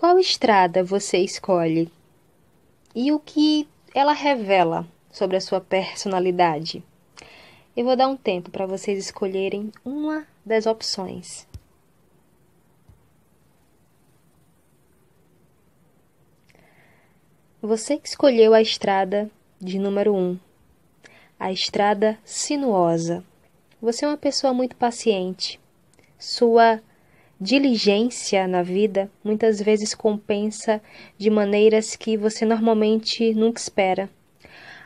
Qual estrada você escolhe? E o que ela revela sobre a sua personalidade? Eu vou dar um tempo para vocês escolherem uma das opções. Você que escolheu a estrada de número 1, um, a estrada sinuosa. Você é uma pessoa muito paciente. Sua diligência na vida muitas vezes compensa de maneiras que você normalmente nunca espera.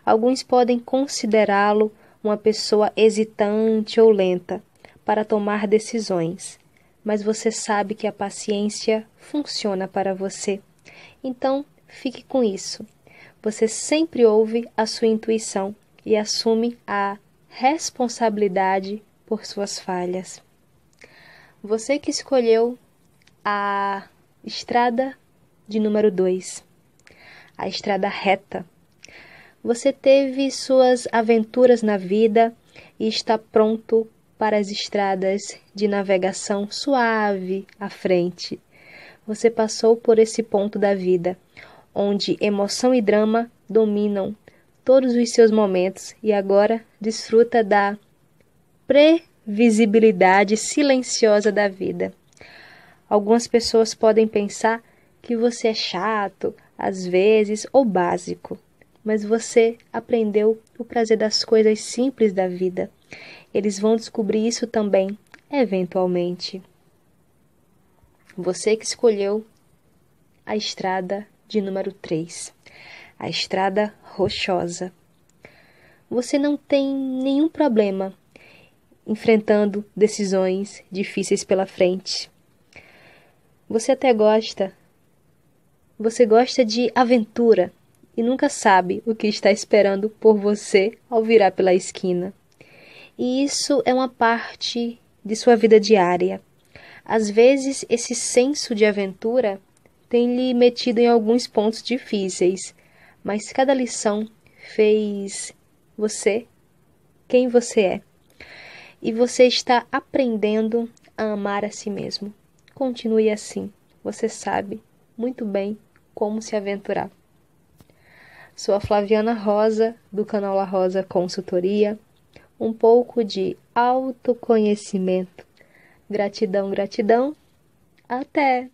Alguns podem considerá-lo uma pessoa hesitante ou lenta para tomar decisões, mas você sabe que a paciência funciona para você. Então, fique com isso. Você sempre ouve a sua intuição e assume a responsabilidade por suas falhas. Você que escolheu a estrada de número 2, a estrada reta. Você teve suas aventuras na vida e está pronto para as estradas de navegação suave à frente. Você passou por esse ponto da vida, onde emoção e drama dominam todos os seus momentos e agora desfruta da pre visibilidade silenciosa da vida. Algumas pessoas podem pensar que você é chato, às vezes, ou básico, mas você aprendeu o prazer das coisas simples da vida. Eles vão descobrir isso também, eventualmente. Você que escolheu a estrada de número 3, a estrada rochosa. Você não tem nenhum problema enfrentando decisões difíceis pela frente. Você até gosta. Você gosta de aventura e nunca sabe o que está esperando por você ao virar pela esquina. E isso é uma parte de sua vida diária. Às vezes, esse senso de aventura tem lhe metido em alguns pontos difíceis, mas cada lição fez você quem você é e você está aprendendo a amar a si mesmo. Continue assim, você sabe muito bem como se aventurar. Sou a Flaviana Rosa, do canal La Rosa Consultoria. Um pouco de autoconhecimento. Gratidão, gratidão. Até!